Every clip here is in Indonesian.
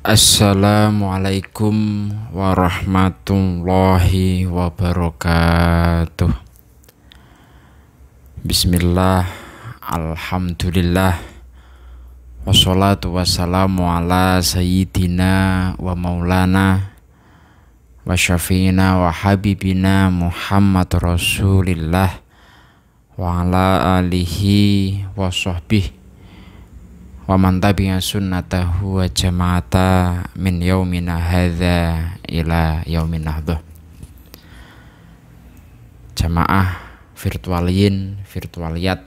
Assalamualaikum warahmatullahi wabarakatuh Bismillah Alhamdulillah Wassalatu wassalamu ala sayyidina wa maulana Wa syafiina wa habibina Muhammad Rasulillah Wa ala alihi wa sahbihi wa man tabi'a sunnatahu wa jama'ata min yaumina hadza ila yaumin nahdah jamaah virtualin virtualiat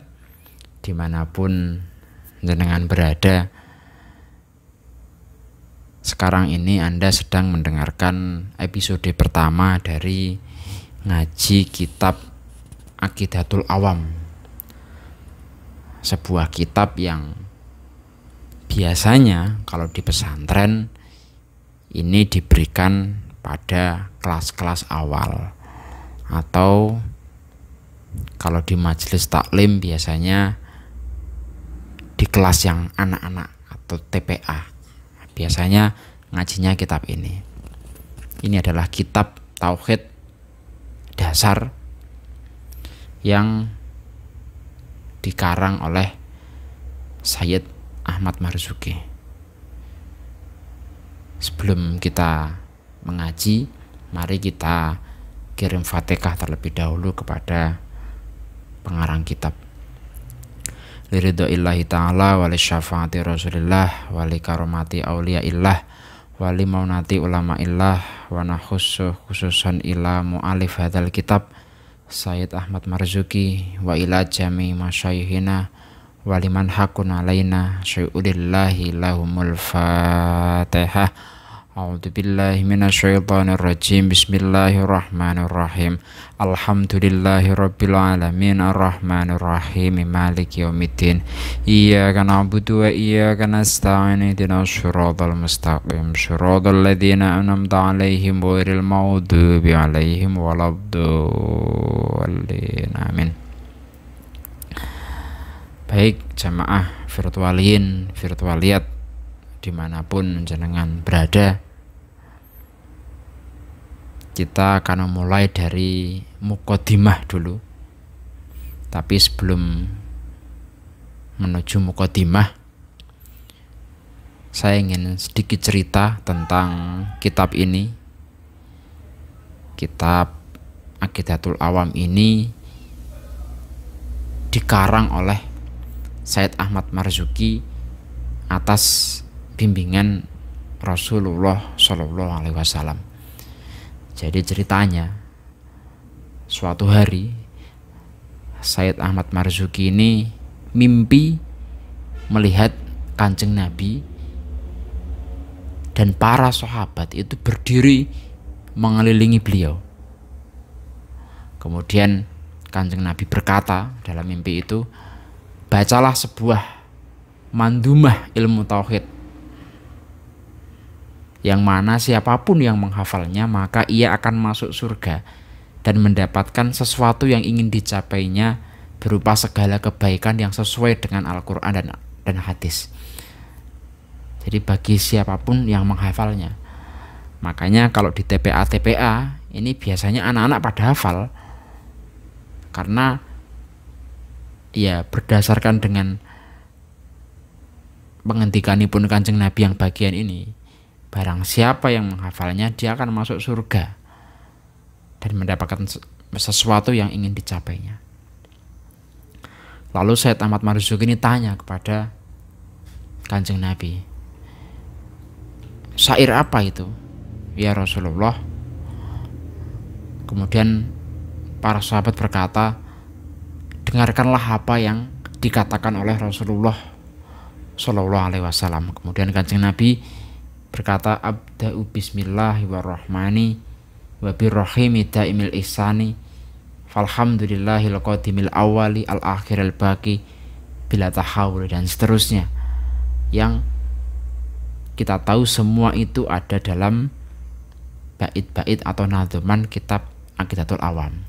dimanapun jenengan berada sekarang ini anda sedang mendengarkan episode pertama dari ngaji kitab Akidatul Awam sebuah kitab yang biasanya kalau di pesantren ini diberikan pada kelas-kelas awal atau kalau di majelis taklim biasanya di kelas yang anak-anak atau TPA biasanya ngajinya kitab ini ini adalah kitab tauhid dasar yang dikarang oleh Sayyid Ahmad Marzuki. Sebelum kita mengaji, mari kita kirim Fatihah terlebih dahulu kepada pengarang kitab. Liridho illahi ta'ala wali syafaati rasulillah wali karomati awliya illah wali maunati ulama illah wana khusuh khususan ila mu'alif hadal kitab Sayyid Ahmad Marzuki wa ila jami masyayihina waliman hakun alaina syu'ulillahi lahumul fatihah A'udzu billahi minasyaitonir rajim. Bismillahirrahmanirrahim. Alhamdulillahirabbil alamin arrahmanir rahim maliki yaumiddin. Iyyaka na'budu wa iyyaka nasta'in ihdinas shiratal mustaqim. Shiratal ladzina an'amta 'alaihim ghairil maghdubi 'alaihim waladdallin. Amin baik jamaah virtualin virtualiat dimanapun jenengan berada kita akan memulai dari mukodimah dulu tapi sebelum menuju mukodimah saya ingin sedikit cerita tentang kitab ini kitab Akidatul Awam ini dikarang oleh Said Ahmad Marzuki atas bimbingan Rasulullah Shallallahu Alaihi Wasallam. Jadi ceritanya suatu hari Said Ahmad Marzuki ini mimpi melihat kanjeng Nabi dan para sahabat itu berdiri mengelilingi beliau. Kemudian kanjeng Nabi berkata dalam mimpi itu, bacalah sebuah mandumah ilmu tauhid yang mana siapapun yang menghafalnya maka ia akan masuk surga dan mendapatkan sesuatu yang ingin dicapainya berupa segala kebaikan yang sesuai dengan Al-Qur'an dan dan hadis. Jadi bagi siapapun yang menghafalnya. Makanya kalau di TPA TPA ini biasanya anak-anak pada hafal karena ya berdasarkan dengan pun kanjeng Nabi yang bagian ini barang siapa yang menghafalnya dia akan masuk surga dan mendapatkan sesuatu yang ingin dicapainya lalu saya tamat Marzuki ini tanya kepada kanjeng Nabi syair apa itu ya Rasulullah kemudian para sahabat berkata dengarkanlah apa yang dikatakan oleh Rasulullah Shallallahu Alaihi Wasallam. Kemudian kancing Nabi berkata abda'u bismillahi warrahmani wabirrahimi da'imil ihsani falhamdulillahi lakadimil awali al akhir al baki bila tahawul dan seterusnya yang kita tahu semua itu ada dalam bait-bait atau nadzuman kitab Akidatul Awam.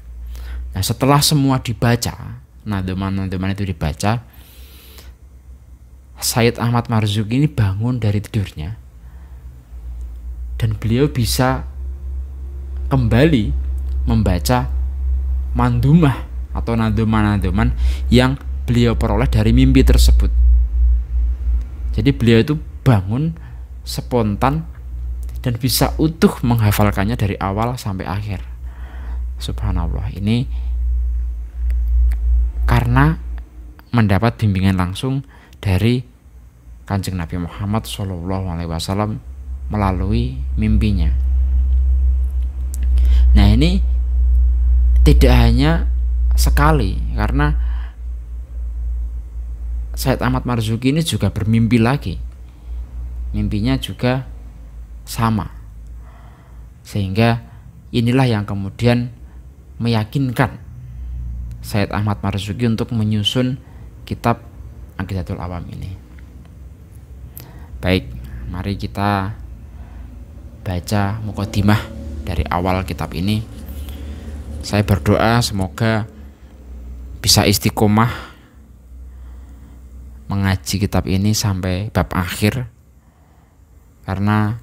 Nah, setelah semua dibaca, nadoman-nadoman itu dibaca Sayyid Ahmad Marzuki ini bangun dari tidurnya dan beliau bisa kembali membaca mandumah atau nadoman-nadoman yang beliau peroleh dari mimpi tersebut. Jadi beliau itu bangun spontan dan bisa utuh menghafalkannya dari awal sampai akhir. Subhanallah, ini karena mendapat bimbingan langsung dari Kanjeng Nabi Muhammad Shallallahu Alaihi Wasallam melalui mimpinya. Nah ini tidak hanya sekali karena Said Ahmad Marzuki ini juga bermimpi lagi. Mimpinya juga sama. Sehingga inilah yang kemudian meyakinkan Said Ahmad Marzuki untuk menyusun kitab Akidatul Awam ini. Baik, mari kita baca mukadimah dari awal kitab ini. Saya berdoa semoga bisa istiqomah mengaji kitab ini sampai bab akhir karena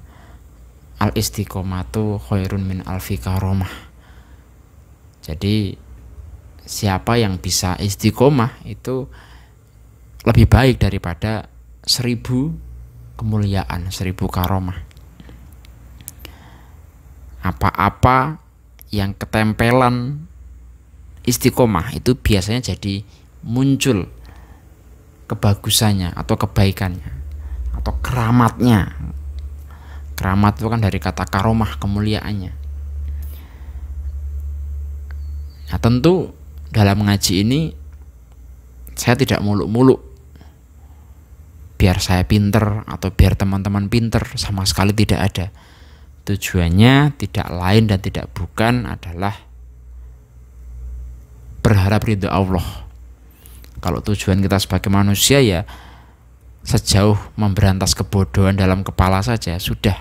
al istiqomah istiqomatu khairun min alfi karomah. Jadi siapa yang bisa istiqomah itu lebih baik daripada seribu kemuliaan, seribu karomah. Apa-apa yang ketempelan istiqomah itu biasanya jadi muncul kebagusannya atau kebaikannya atau keramatnya. Keramat itu kan dari kata karomah kemuliaannya. Nah, tentu dalam ngaji ini saya tidak muluk-muluk biar saya pinter atau biar teman-teman pinter sama sekali tidak ada tujuannya tidak lain dan tidak bukan adalah berharap ridho Allah kalau tujuan kita sebagai manusia ya sejauh memberantas kebodohan dalam kepala saja sudah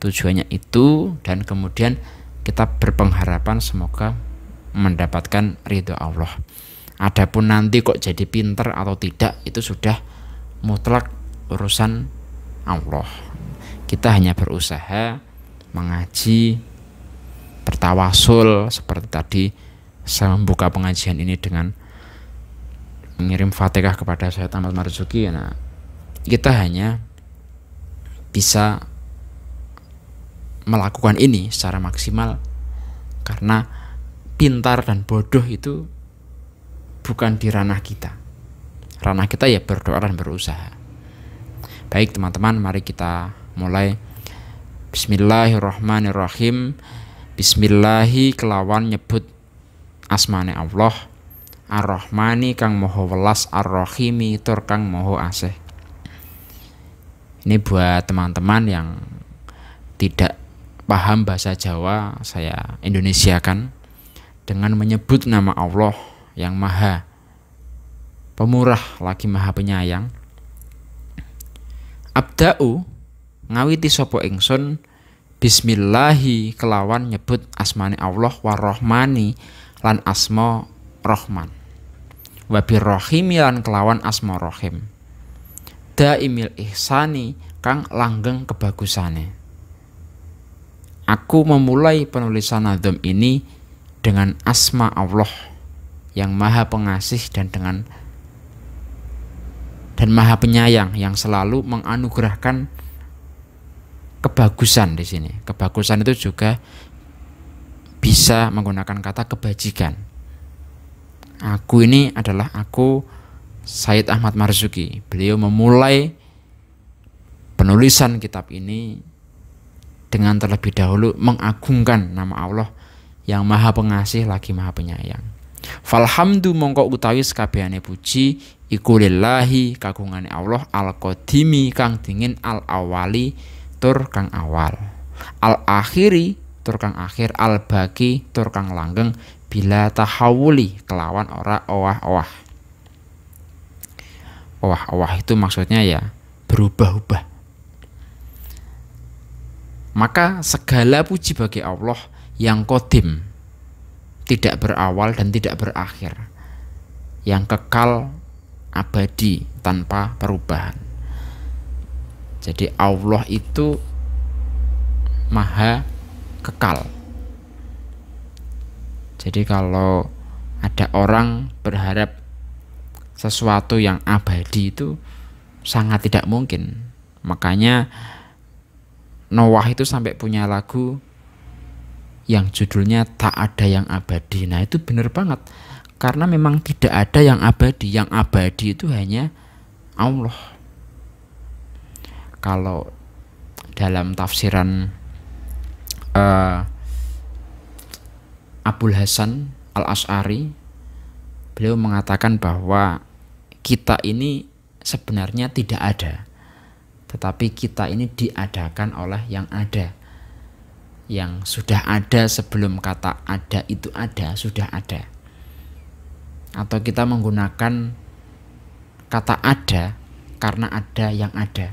tujuannya itu dan kemudian kita berpengharapan semoga mendapatkan ridho Allah. Adapun nanti kok jadi pinter atau tidak itu sudah mutlak urusan Allah. Kita hanya berusaha mengaji, bertawasul seperti tadi saya membuka pengajian ini dengan mengirim fatihah kepada saya tamat Marzuki. Nah, kita hanya bisa melakukan ini secara maksimal karena pintar dan bodoh itu bukan di ranah kita. Ranah kita ya berdoa dan berusaha. Baik teman-teman, mari kita mulai. Bismillahirrahmanirrahim. Bismillahi kelawan nyebut asmane Allah. Ar-Rahmani kang moho welas, Ar-Rahimi tur kang moho asih. Ini buat teman-teman yang tidak paham bahasa Jawa, saya Indonesia kan dengan menyebut nama Allah yang Maha Pemurah lagi Maha Penyayang. Abda'u ngawiti sopo ingsun bismillahi kelawan nyebut asmani Allah warrohmani lan Asmo Rohman, Wabir lan kelawan asma rohim Daimil ihsani kang langgeng kebagusane. Aku memulai penulisan nadom ini dengan asma Allah yang maha pengasih dan dengan dan maha penyayang yang selalu menganugerahkan kebagusan di sini. Kebagusan itu juga bisa menggunakan kata kebajikan. Aku ini adalah aku Said Ahmad Marzuki. Beliau memulai penulisan kitab ini dengan terlebih dahulu mengagungkan nama Allah yang maha pengasih lagi maha penyayang falhamdu mongko utawi sekabehane puji iku lillahi kagungane Allah al qadimi kang dingin al awali tur kang awal al akhiri tur kang akhir al baki tur kang langgeng bila tahawuli kelawan ora owah-owah owah-owah itu maksudnya ya berubah-ubah maka segala puji bagi Allah yang kodim tidak berawal dan tidak berakhir yang kekal abadi tanpa perubahan jadi Allah itu maha kekal jadi kalau ada orang berharap sesuatu yang abadi itu sangat tidak mungkin makanya Noah itu sampai punya lagu yang judulnya tak ada yang abadi. Nah, itu benar banget. Karena memang tidak ada yang abadi. Yang abadi itu hanya Allah. Kalau dalam tafsiran uh, Abul Hasan Al-As'ari beliau mengatakan bahwa kita ini sebenarnya tidak ada tetapi kita ini diadakan oleh yang ada yang sudah ada sebelum kata ada itu ada, sudah ada. Atau kita menggunakan kata ada karena ada yang ada.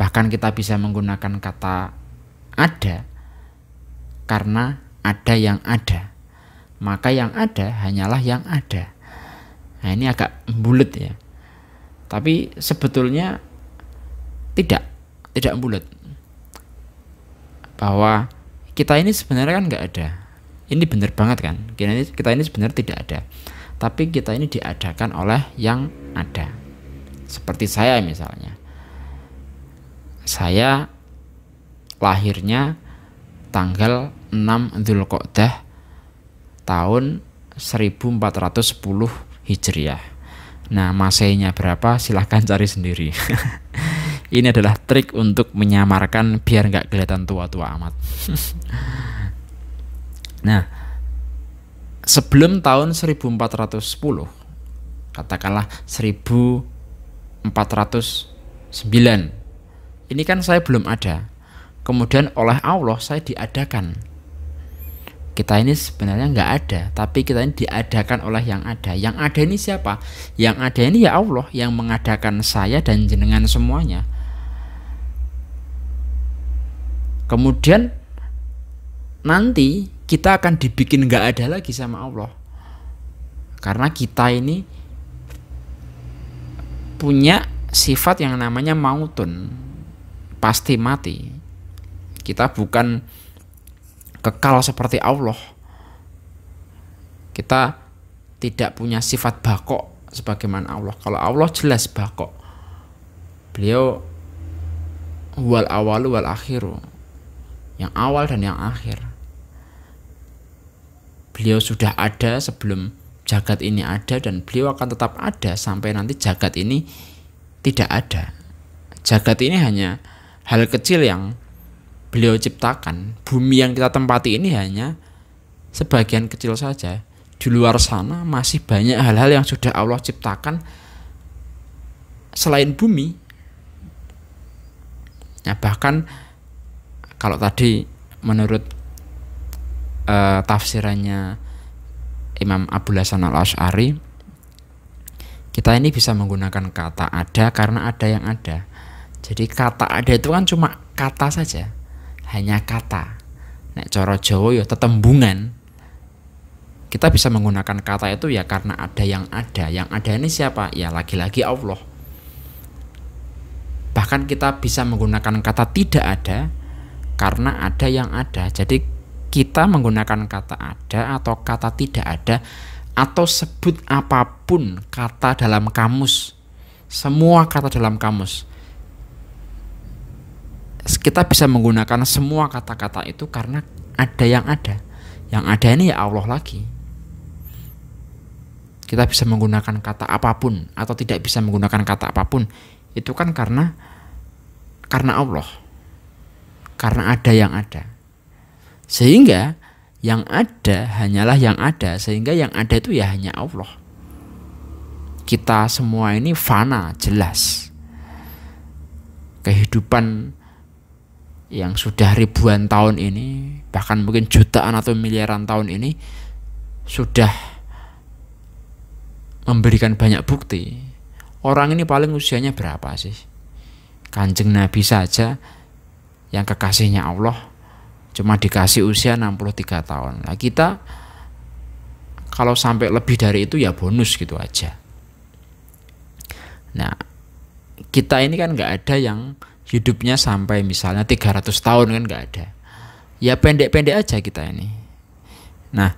Bahkan kita bisa menggunakan kata ada karena ada yang ada. Maka yang ada hanyalah yang ada. Nah, ini agak bulat ya. Tapi sebetulnya tidak, tidak bulat bahwa kita ini sebenarnya kan nggak ada. Ini benar banget kan? Kita ini, kita ini sebenarnya tidak ada. Tapi kita ini diadakan oleh yang ada. Seperti saya misalnya. Saya lahirnya tanggal 6 Dzulqa'dah tahun 1410 Hijriah. Nah, masehnya berapa silahkan cari sendiri. ini adalah trik untuk menyamarkan biar nggak kelihatan tua-tua amat nah sebelum tahun 1410 katakanlah 1409 ini kan saya belum ada kemudian oleh Allah saya diadakan kita ini sebenarnya nggak ada tapi kita ini diadakan oleh yang ada yang ada ini siapa yang ada ini ya Allah yang mengadakan saya dan jenengan semuanya Kemudian nanti kita akan dibikin nggak ada lagi sama Allah. Karena kita ini punya sifat yang namanya mautun. Pasti mati. Kita bukan kekal seperti Allah. Kita tidak punya sifat bakok sebagaimana Allah. Kalau Allah jelas bakok. Beliau wal awalu wal akhiru yang awal dan yang akhir. Beliau sudah ada sebelum jagat ini ada dan beliau akan tetap ada sampai nanti jagat ini tidak ada. Jagat ini hanya hal kecil yang beliau ciptakan. Bumi yang kita tempati ini hanya sebagian kecil saja. Di luar sana masih banyak hal-hal yang sudah Allah ciptakan selain bumi. Nah, bahkan kalau tadi menurut uh, tafsirannya Imam Abu Hasan al Ashari kita ini bisa menggunakan kata ada karena ada yang ada jadi kata ada itu kan cuma kata saja hanya kata nek coro jowo ya tetembungan kita bisa menggunakan kata itu ya karena ada yang ada yang ada ini siapa ya lagi-lagi Allah bahkan kita bisa menggunakan kata tidak ada karena ada yang ada. Jadi kita menggunakan kata ada atau kata tidak ada atau sebut apapun kata dalam kamus. Semua kata dalam kamus. Kita bisa menggunakan semua kata-kata itu karena ada yang ada. Yang ada ini ya Allah lagi. Kita bisa menggunakan kata apapun atau tidak bisa menggunakan kata apapun. Itu kan karena karena Allah karena ada yang ada. Sehingga yang ada hanyalah yang ada, sehingga yang ada itu ya hanya Allah. Kita semua ini fana, jelas. Kehidupan yang sudah ribuan tahun ini, bahkan mungkin jutaan atau miliaran tahun ini sudah memberikan banyak bukti. Orang ini paling usianya berapa sih? Kanjeng Nabi saja yang kekasihnya Allah cuma dikasih usia 63 tahun. Nah, kita kalau sampai lebih dari itu ya bonus gitu aja. Nah, kita ini kan nggak ada yang hidupnya sampai misalnya 300 tahun kan nggak ada. Ya pendek-pendek aja kita ini. Nah,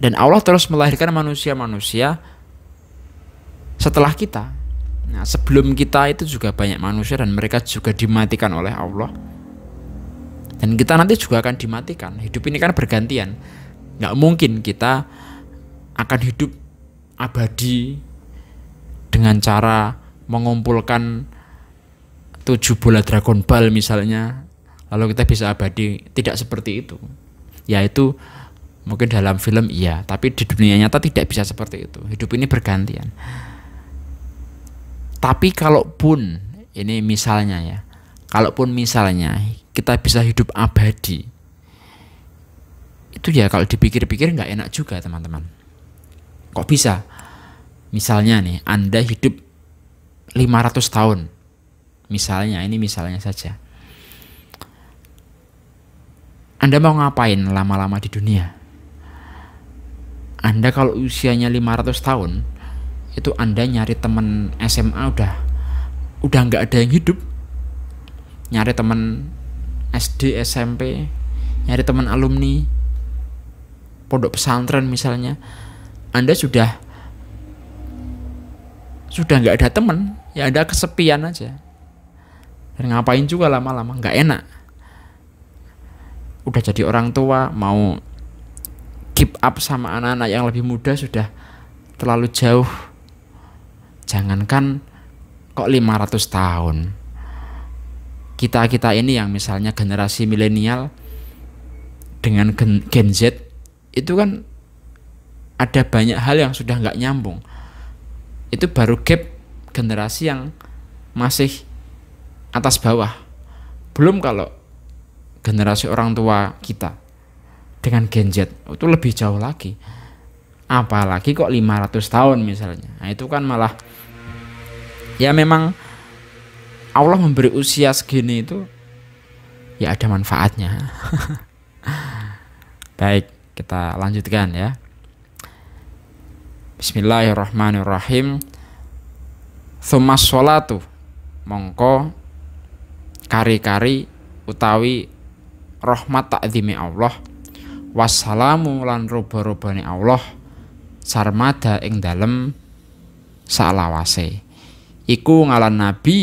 dan Allah terus melahirkan manusia-manusia setelah kita Nah, sebelum kita itu juga banyak manusia dan mereka juga dimatikan oleh Allah. Dan kita nanti juga akan dimatikan. Hidup ini kan bergantian. Nggak mungkin kita akan hidup abadi dengan cara mengumpulkan tujuh bola dragon ball misalnya lalu kita bisa abadi tidak seperti itu yaitu mungkin dalam film iya tapi di dunia nyata tidak bisa seperti itu hidup ini bergantian tapi kalaupun ini misalnya ya, kalaupun misalnya kita bisa hidup abadi, itu ya kalau dipikir-pikir nggak enak juga teman-teman. Kok bisa? Misalnya nih, Anda hidup 500 tahun. Misalnya, ini misalnya saja. Anda mau ngapain lama-lama di dunia? Anda kalau usianya 500 tahun, itu anda nyari temen SMA udah udah nggak ada yang hidup nyari temen SD SMP nyari teman alumni pondok pesantren misalnya anda sudah sudah nggak ada temen ya ada kesepian aja dan ngapain juga lama-lama nggak enak udah jadi orang tua mau keep up sama anak-anak yang lebih muda sudah terlalu jauh jangankan kok 500 tahun kita-kita ini yang misalnya generasi milenial dengan gen, gen Z itu kan ada banyak hal yang sudah nggak nyambung itu baru gap generasi yang masih atas bawah belum kalau generasi orang tua kita dengan Gen Z oh, itu lebih jauh lagi apalagi kok 500 tahun misalnya nah, itu kan malah ya memang Allah memberi usia segini itu ya ada manfaatnya baik kita lanjutkan ya Bismillahirrahmanirrahim Thumas sholatu Mongko Kari-kari utawi Rahmat takzimi Allah Wassalamu lan roba-robani Allah Sarmada ing dalem Salawase iku ngalan nabi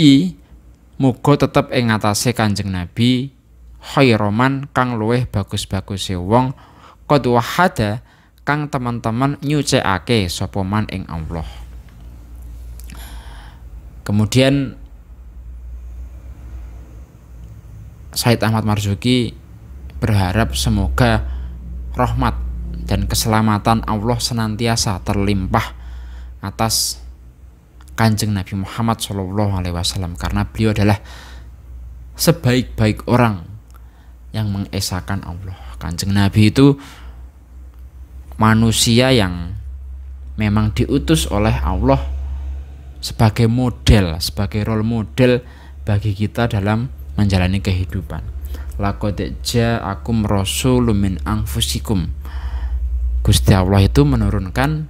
muga tetep ing ngatasé Kanjeng Nabi khairoman kang luweh bagus-baguse wong qad wahada kang teman-teman nyucikake sapa man ing Allah. Kemudian Said Ahmad Marzuki berharap semoga rahmat dan keselamatan Allah senantiasa terlimpah atas kanjeng Nabi Muhammad Shallallahu Alaihi Wasallam karena beliau adalah sebaik-baik orang yang mengesahkan Allah. Kanjeng Nabi itu manusia yang memang diutus oleh Allah sebagai model, sebagai role model bagi kita dalam menjalani kehidupan. Lakodeja akum rasulumin angfusikum. fusikum. Gusti Allah itu menurunkan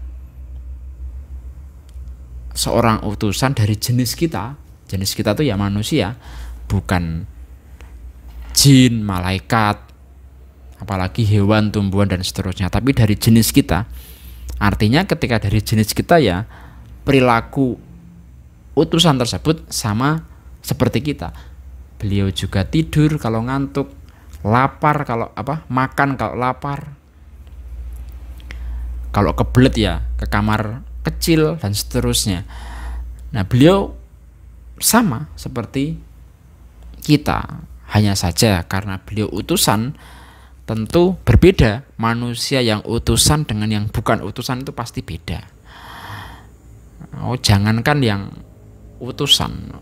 seorang utusan dari jenis kita jenis kita tuh ya manusia bukan jin malaikat apalagi hewan tumbuhan dan seterusnya tapi dari jenis kita artinya ketika dari jenis kita ya perilaku utusan tersebut sama seperti kita beliau juga tidur kalau ngantuk lapar kalau apa makan kalau lapar kalau kebelet ya ke kamar kecil dan seterusnya. Nah, beliau sama seperti kita, hanya saja karena beliau utusan tentu berbeda. Manusia yang utusan dengan yang bukan utusan itu pasti beda. Oh, jangankan yang utusan.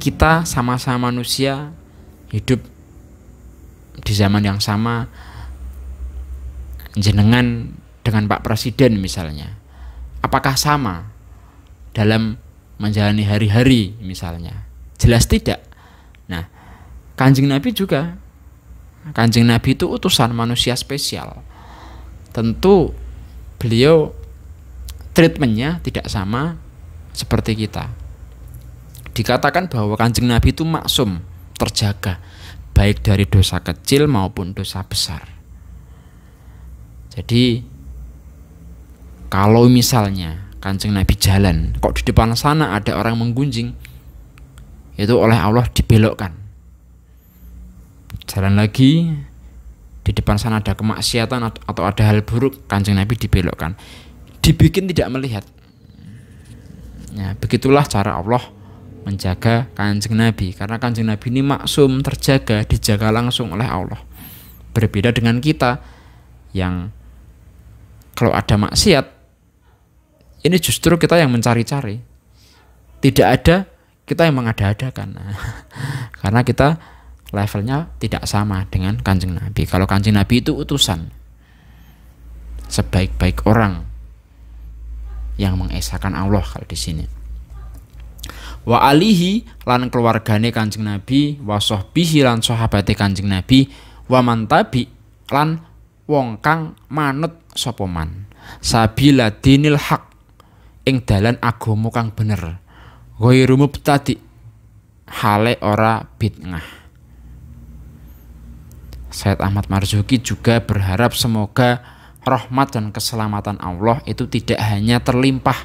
Kita sama-sama manusia hidup di zaman yang sama jenengan dengan Pak Presiden misalnya. Apakah sama dalam menjalani hari-hari misalnya? Jelas tidak. Nah, Kanjeng Nabi juga. Kanjeng Nabi itu utusan manusia spesial. Tentu beliau treatmentnya tidak sama seperti kita. Dikatakan bahwa Kanjeng Nabi itu maksum, terjaga baik dari dosa kecil maupun dosa besar. Jadi kalau misalnya kancing Nabi jalan, kok di depan sana ada orang menggunjing, itu oleh Allah dibelokkan. Jalan lagi, di depan sana ada kemaksiatan atau ada hal buruk, kancing Nabi dibelokkan. Dibikin tidak melihat. Ya, begitulah cara Allah menjaga kancing Nabi karena kancing Nabi ini maksum terjaga dijaga langsung oleh Allah berbeda dengan kita yang kalau ada maksiat ini justru kita yang mencari-cari. Tidak ada kita yang mengada-adakan. Karena kita levelnya tidak sama dengan Kanjeng Nabi. Kalau Kanjeng Nabi itu utusan. Sebaik-baik orang yang mengesahkan Allah kalau di sini. Wa alihi lan keluargane Kanjeng Nabi, wa sohbihi lan sahabate Kanjeng Nabi, wa mantabi lan wong kang manut sopoman Sabila dinil hak ing dalan agama kang bener ghairu mubtadi hale ora bid'ah Said Ahmad Marzuki juga berharap semoga rahmat dan keselamatan Allah itu tidak hanya terlimpah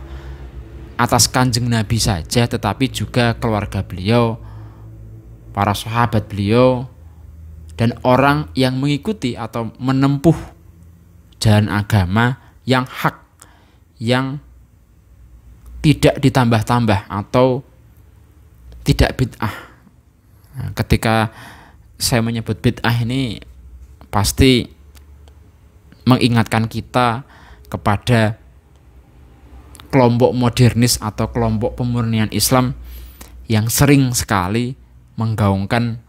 atas kanjeng Nabi saja tetapi juga keluarga beliau, para sahabat beliau, dan orang yang mengikuti atau menempuh jalan agama yang hak, yang tidak ditambah-tambah atau tidak bid'ah. Nah, ketika saya menyebut bid'ah ini pasti mengingatkan kita kepada kelompok modernis atau kelompok pemurnian Islam yang sering sekali menggaungkan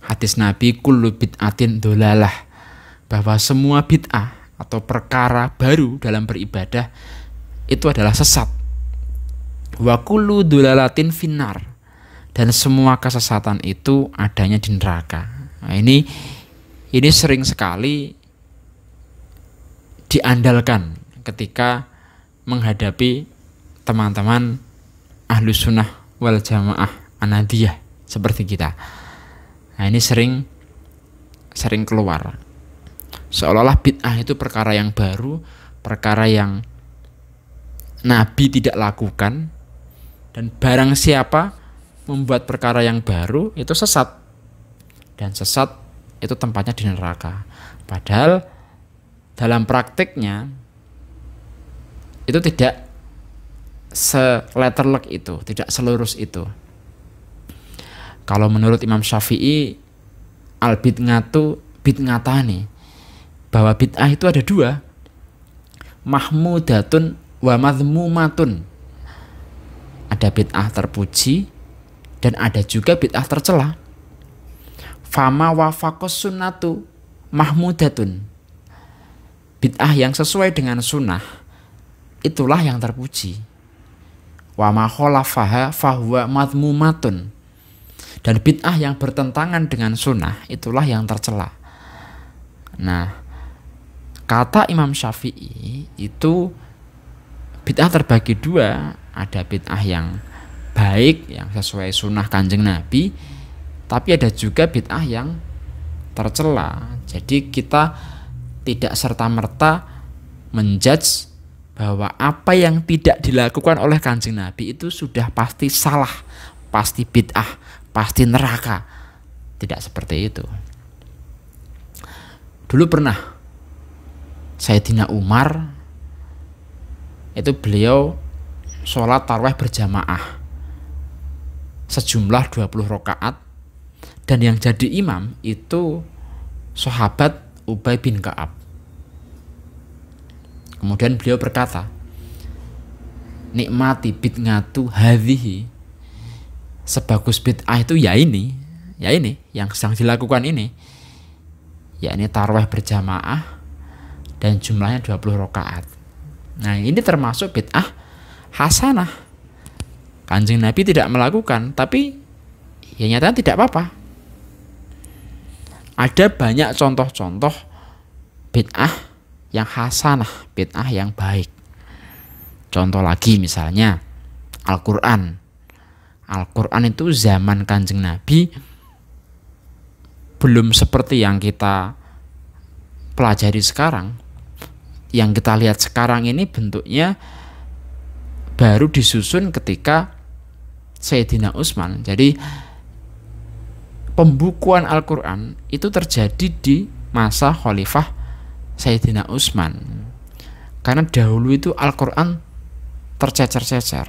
hadis Nabi kullu bid'atin dolalah bahwa semua bid'ah atau perkara baru dalam beribadah itu adalah sesat Wakulu dula dulalatin finar dan semua kesesatan itu adanya di neraka. Nah, ini ini sering sekali diandalkan ketika menghadapi teman-teman ahlu sunnah wal jamaah anadiyah seperti kita. Nah, ini sering sering keluar. Seolah-olah bid'ah itu perkara yang baru, perkara yang nabi tidak lakukan, dan barang siapa membuat perkara yang baru itu sesat. Dan sesat itu tempatnya di neraka. Padahal dalam praktiknya itu tidak seletterlek itu, tidak selurus itu. Kalau menurut Imam Syafi'i al bid'atu bid'atani bahwa bid'ah itu ada dua mahmudatun wa madhmumatun ada bid'ah terpuji dan ada juga bid'ah tercela. Fama wafakos sunnatu mahmudatun. Bid'ah yang sesuai dengan sunnah itulah yang terpuji. Wama kholafaha fahuwa madmumatun. Dan bid'ah yang bertentangan dengan sunnah itulah yang tercela. Nah, kata Imam Syafi'i itu bid'ah terbagi dua ada bid'ah yang baik yang sesuai sunnah kanjeng Nabi tapi ada juga bid'ah yang tercela jadi kita tidak serta-merta menjudge bahwa apa yang tidak dilakukan oleh kanjeng Nabi itu sudah pasti salah pasti bid'ah pasti neraka tidak seperti itu dulu pernah saya Sayyidina Umar itu beliau sholat tarwah berjamaah sejumlah 20 rokaat dan yang jadi imam itu sahabat Ubay bin Kaab. Kemudian beliau berkata, nikmati bid'atu hadhihi sebagus bid'ah itu ya ini, ya ini yang sedang dilakukan ini. Ya ini tarwah berjamaah dan jumlahnya 20 rokaat. Nah ini termasuk bid'ah hasanah. Kanjeng Nabi tidak melakukan, tapi ya nyata tidak apa-apa. Ada banyak contoh-contoh bid'ah yang hasanah, bid'ah yang baik. Contoh lagi misalnya Al-Qur'an. Al-Qur'an itu zaman Kanjeng Nabi belum seperti yang kita pelajari sekarang. Yang kita lihat sekarang ini bentuknya baru disusun ketika Sayyidina Utsman. Jadi pembukuan Al-Qur'an itu terjadi di masa khalifah Sayyidina Utsman. Karena dahulu itu Al-Qur'an tercecer-cecer.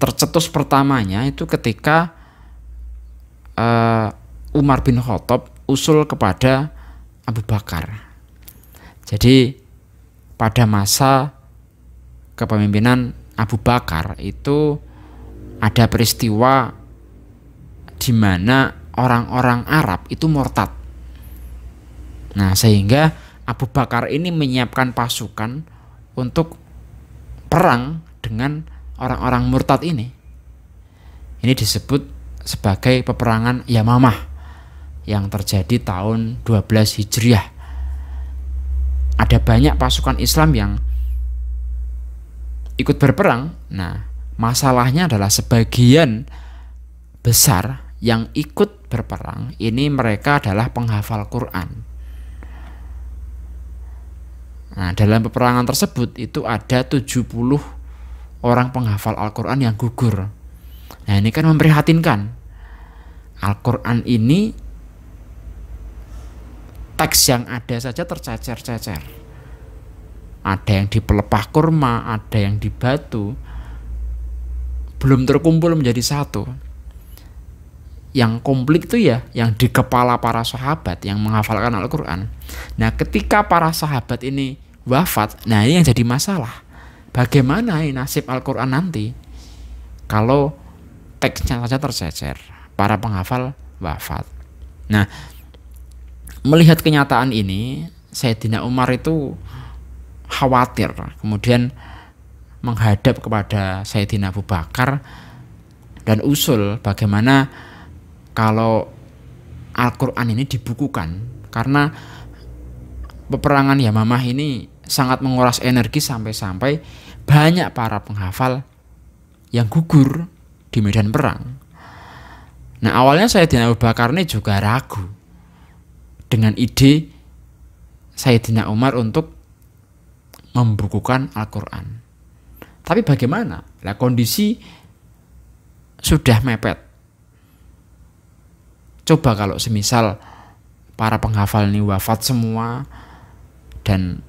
Tercetus pertamanya itu ketika uh, Umar bin Khattab usul kepada Abu Bakar. Jadi pada masa kepemimpinan Abu Bakar itu ada peristiwa di mana orang-orang Arab itu murtad. Nah, sehingga Abu Bakar ini menyiapkan pasukan untuk perang dengan orang-orang murtad ini. Ini disebut sebagai peperangan Yamamah yang terjadi tahun 12 Hijriah. Ada banyak pasukan Islam yang ikut berperang. Nah, masalahnya adalah sebagian besar yang ikut berperang ini mereka adalah penghafal Quran. Nah, dalam peperangan tersebut itu ada 70 orang penghafal Al-Qur'an yang gugur. Nah, ini kan memprihatinkan. Al-Qur'an ini teks yang ada saja tercecer-cecer ada yang di pelepah kurma, ada yang di batu, belum terkumpul menjadi satu. Yang komplit itu ya yang di kepala para sahabat yang menghafalkan Al-Quran. Nah ketika para sahabat ini wafat, nah ini yang jadi masalah. Bagaimana ini nasib Al-Quran nanti kalau teksnya saja tercecer, para penghafal wafat. Nah, melihat kenyataan ini, Sayyidina Umar itu khawatir kemudian menghadap kepada Sayyidina Abu Bakar dan usul bagaimana kalau Al-Quran ini dibukukan karena peperangan Yamamah ini sangat menguras energi sampai-sampai banyak para penghafal yang gugur di medan perang. Nah awalnya Sayyidina Abu Bakar ini juga ragu dengan ide Sayyidina Umar untuk membukukan Al-Quran. Tapi bagaimana? Lah kondisi sudah mepet. Coba kalau semisal para penghafal ini wafat semua dan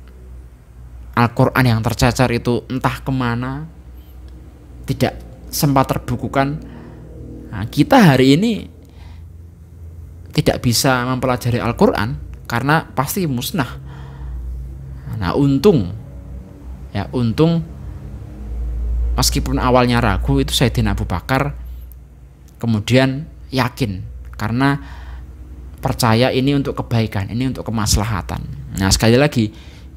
Al-Quran yang tercecer itu entah kemana tidak sempat terbukukan nah, kita hari ini tidak bisa mempelajari Al-Quran karena pasti musnah nah untung ya untung meskipun awalnya ragu itu Saidina Abu Bakar kemudian yakin karena percaya ini untuk kebaikan ini untuk kemaslahatan nah sekali lagi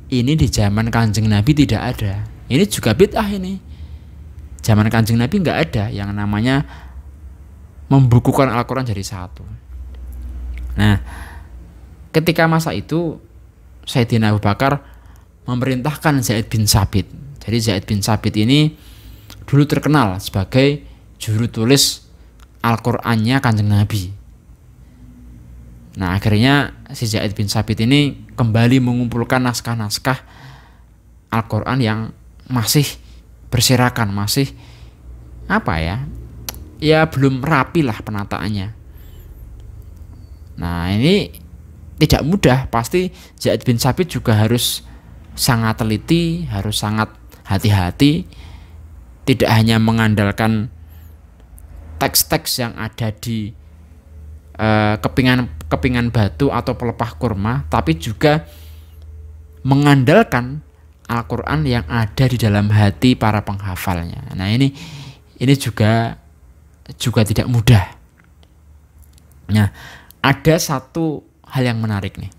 ini di zaman kanjeng Nabi tidak ada ini juga bid'ah ini zaman kanjeng Nabi nggak ada yang namanya membukukan Al-Quran jadi satu nah ketika masa itu Sayyidina Abu Bakar memerintahkan Zaid bin Sabit. Jadi Zaid bin Sabit ini dulu terkenal sebagai juru tulis Al-Qur'annya Kanjeng Nabi. Nah, akhirnya si Zaid bin Sabit ini kembali mengumpulkan naskah-naskah Al-Qur'an yang masih berserakan, masih apa ya? Ya belum rapi lah penataannya. Nah, ini tidak mudah, pasti Zaid bin Sabit juga harus sangat teliti, harus sangat hati-hati, tidak hanya mengandalkan teks-teks yang ada di kepingan eh, kepingan kepingan batu atau pelepah kurma, tapi juga mengandalkan Al-Quran yang ada di dalam hati para penghafalnya. Nah ini ini juga juga tidak mudah. Nah ada satu hal yang menarik nih.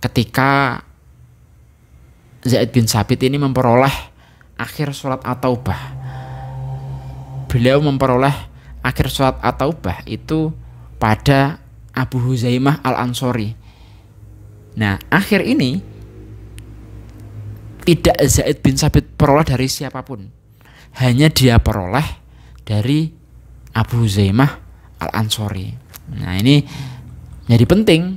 Ketika Zaid bin Sabit ini memperoleh akhir surat At-Taubah. Beliau memperoleh akhir surat At-Taubah itu pada Abu Huzaimah Al-Ansori. Nah, akhir ini tidak Zaid bin Sabit peroleh dari siapapun. Hanya dia peroleh dari Abu Huzaimah Al-Ansori. Nah, ini jadi penting.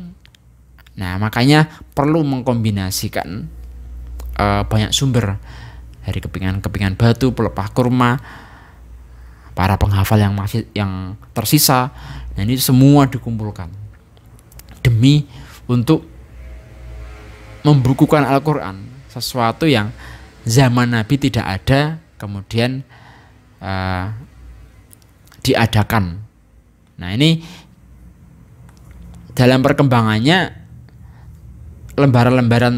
Nah, makanya perlu mengkombinasikan uh, banyak sumber dari kepingan-kepingan batu, pelepah kurma, para penghafal yang masih yang tersisa. Nah, ini semua dikumpulkan demi untuk membukukan Al-Qur'an, sesuatu yang zaman Nabi tidak ada, kemudian uh, diadakan. Nah, ini dalam perkembangannya lembaran-lembaran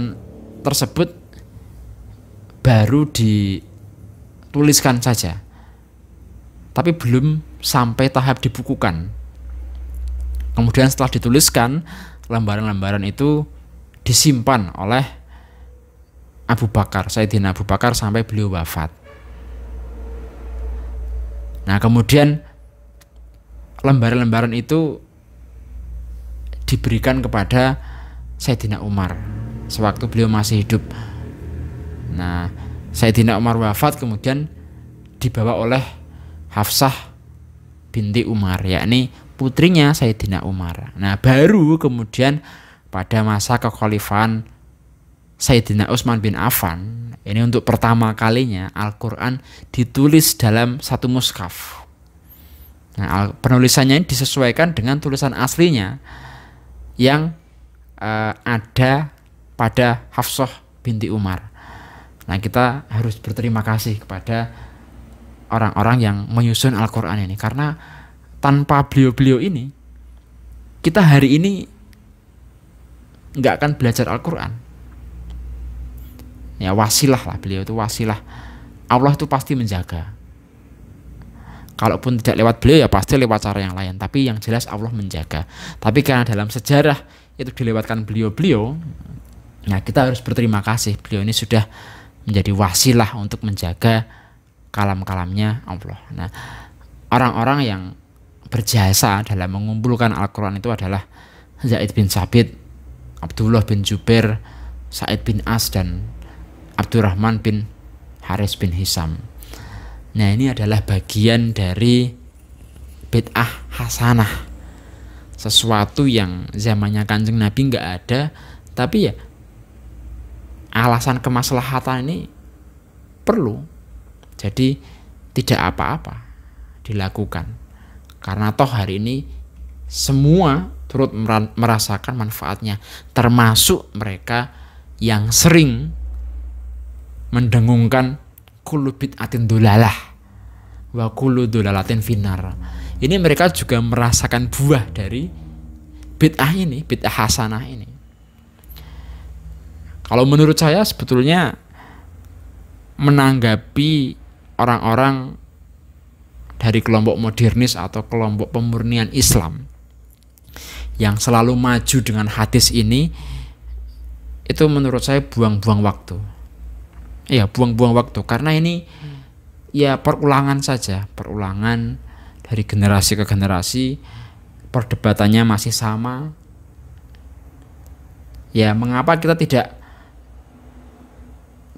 tersebut baru dituliskan saja tapi belum sampai tahap dibukukan kemudian setelah dituliskan lembaran-lembaran itu disimpan oleh Abu Bakar Sayyidina Abu Bakar sampai beliau wafat nah kemudian lembaran-lembaran itu diberikan kepada Sayyidina Umar sewaktu beliau masih hidup Nah, Sayyidina Umar wafat kemudian dibawa oleh Hafsah binti Umar, yakni putrinya Sayyidina Umar. Nah, baru kemudian pada masa kekhalifahan Sayyidina Utsman bin Affan, ini untuk pertama kalinya Al-Qur'an ditulis dalam satu mushaf. Nah, penulisannya disesuaikan dengan tulisan aslinya yang uh, ada pada Hafsah binti Umar. Nah kita harus berterima kasih kepada orang-orang yang menyusun Al-Quran ini karena tanpa beliau-beliau ini kita hari ini nggak akan belajar Al-Quran. Ya wasilah lah beliau itu wasilah. Allah itu pasti menjaga. Kalaupun tidak lewat beliau ya pasti lewat cara yang lain. Tapi yang jelas Allah menjaga. Tapi karena dalam sejarah itu dilewatkan beliau-beliau, nah kita harus berterima kasih beliau ini sudah menjadi wasilah untuk menjaga kalam-kalamnya Allah. Nah, orang-orang yang berjasa dalam mengumpulkan Al-Quran itu adalah Zaid bin Sabit, Abdullah bin Jubair, Said bin As dan Abdurrahman bin Haris bin Hisam. Nah ini adalah bagian dari bid'ah hasanah sesuatu yang zamannya kanjeng Nabi nggak ada tapi ya alasan kemaslahatan ini perlu. Jadi tidak apa-apa dilakukan. Karena toh hari ini semua turut merasakan manfaatnya termasuk mereka yang sering mendengungkan kulubit atin dulalah, wa kulu finar ini mereka juga merasakan buah dari bid'ah ini bid'ah hasanah ini kalau menurut saya sebetulnya menanggapi orang-orang dari kelompok modernis atau kelompok pemurnian Islam yang selalu maju dengan hadis ini itu menurut saya buang-buang waktu. Iya buang-buang waktu karena ini ya perulangan saja, perulangan dari generasi ke generasi perdebatannya masih sama. Ya, mengapa kita tidak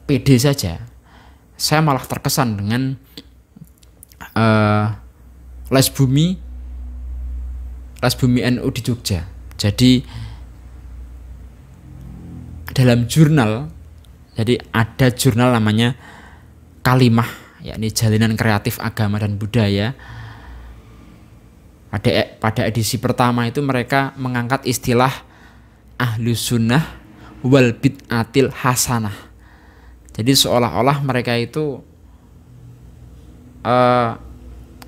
PD saja saya malah terkesan dengan uh, les bumi les bumi NU di Jogja jadi dalam jurnal jadi ada jurnal namanya kalimah yakni jalinan kreatif agama dan budaya pada pada edisi pertama itu mereka mengangkat istilah ahlu sunnah wal bid'atil hasanah jadi seolah-olah mereka itu uh,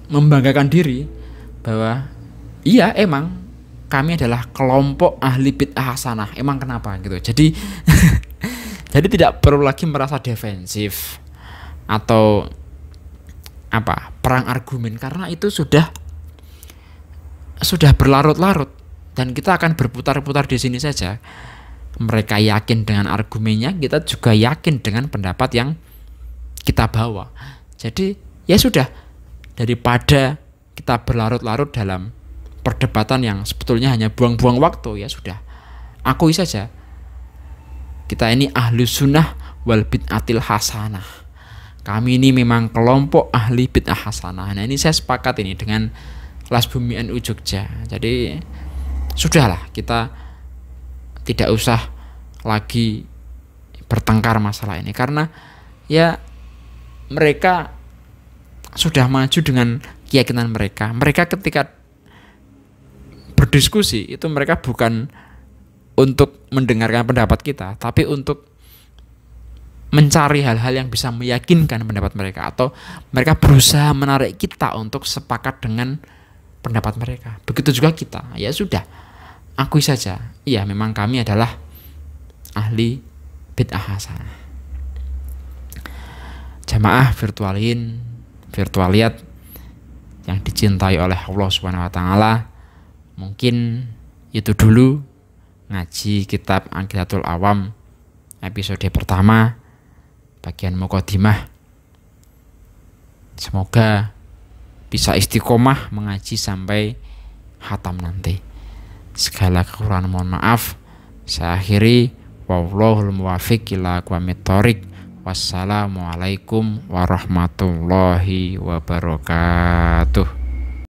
membanggakan diri bahwa iya emang kami adalah kelompok ahli bid'ah hasanah. Emang kenapa gitu. Jadi jadi tidak perlu lagi merasa defensif atau apa? perang argumen karena itu sudah sudah berlarut-larut dan kita akan berputar-putar di sini saja mereka yakin dengan argumennya, kita juga yakin dengan pendapat yang kita bawa. Jadi, ya sudah, daripada kita berlarut-larut dalam perdebatan yang sebetulnya hanya buang-buang waktu, ya sudah, akui saja. Kita ini ahli sunnah wal bid'atil hasanah. Kami ini memang kelompok ahli bid'ah hasanah. Nah, ini saya sepakat ini dengan Las Bumi NU Jogja. Jadi, sudahlah kita tidak usah lagi bertengkar masalah ini karena ya mereka sudah maju dengan keyakinan mereka. Mereka ketika berdiskusi itu mereka bukan untuk mendengarkan pendapat kita, tapi untuk mencari hal-hal yang bisa meyakinkan pendapat mereka atau mereka berusaha menarik kita untuk sepakat dengan pendapat mereka. Begitu juga kita. Ya sudah, Akui saja, iya memang kami adalah ahli bid'ah hasanah. Jamaah virtualin, virtualiat yang dicintai oleh Allah Subhanahu wa taala. Mungkin itu dulu ngaji kitab Aqidatul Awam episode pertama bagian mukodimah. Semoga bisa istiqomah mengaji sampai hatam nanti segala kekurangan mohon maaf. Saya akhiri wallahul muwafiq ila aqwamit Wassalamualaikum warahmatullahi wabarakatuh.